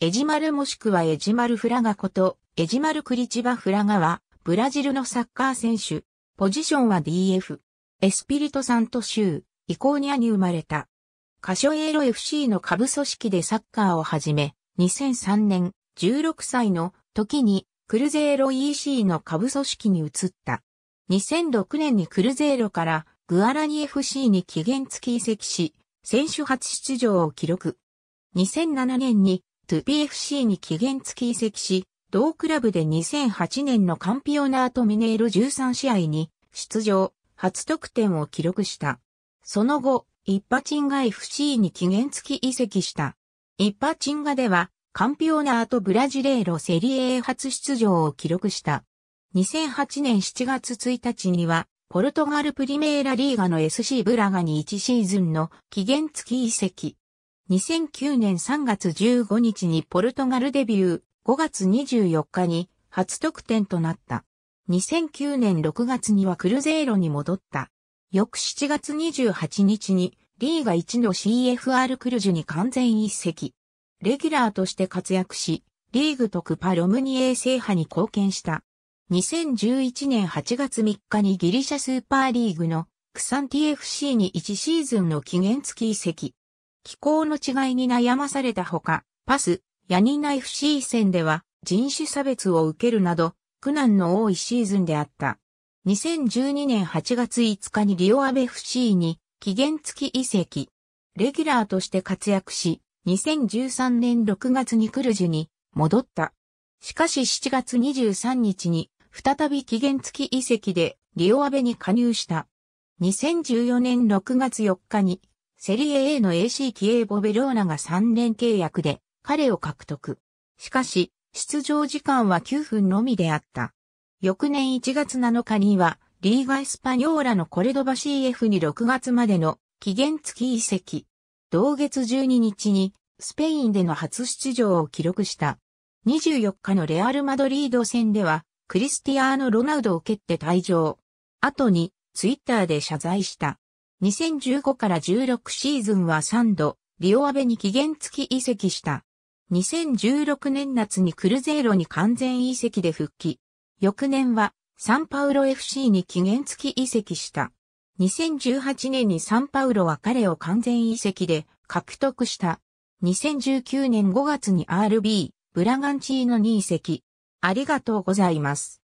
エジマルもしくはエジマルフラガこと、エジマルクリチバフラガは、ブラジルのサッカー選手、ポジションは DF、エスピリトサント州、イコーニアに生まれた。カショエーロ FC の下部組織でサッカーを始め、2003年、16歳の時に、クルゼーロ EC の下部組織に移った。2006年にクルゼーロからグアラニ FC に期限付き移籍し、選手初出場を記録。2007年に2 p f c に期限付き移籍し、同クラブで2008年のカンピオナートミネール13試合に出場、初得点を記録した。その後、一パチンガ FC に期限付き移籍した。一パチンガでは、カンピオナートブラジレーロセリエ A 初出場を記録した。2008年7月1日には、ポルトガルプリメーラリーガの SC ブラガに1シーズンの期限付き移籍。2009年3月15日にポルトガルデビュー、5月24日に初得点となった。2009年6月にはクルゼーロに戻った。翌7月28日にリーガ1の CFR クルジュに完全一席。レギュラーとして活躍し、リーグクパロムニエ制覇に貢献した。2011年8月3日にギリシャスーパーリーグのクサンティ FC に1シーズンの期限付き移籍。気候の違いに悩まされたほか、パス、ヤニナイフシー戦では人種差別を受けるなど、苦難の多いシーズンであった。2012年8月5日にリオアベ FC に期限付き移籍。レギュラーとして活躍し、2013年6月にクルジュに戻った。しかし7月23日に再び期限付き移籍でリオアベに加入した。2014年6月4日にセリエ A の AC キエーボベローナが3年契約で彼を獲得。しかし、出場時間は9分のみであった。翌年1月7日には、リーガ・エスパニョーラのコレドバ CF に6月までの期限付き移籍。同月12日にスペインでの初出場を記録した。24日のレアル・マドリード戦ではクリスティアーノ・ロナウドを蹴って退場。後にツイッターで謝罪した。2015から16シーズンは3度、リオアベに期限付き移籍した。2016年夏にクルゼーロに完全移籍で復帰。翌年はサンパウロ FC に期限付き移籍した。2018年にサンパウロは彼を完全移籍で獲得した。2019年5月に RB、ブラガンチーノに移籍。ありがとうございます。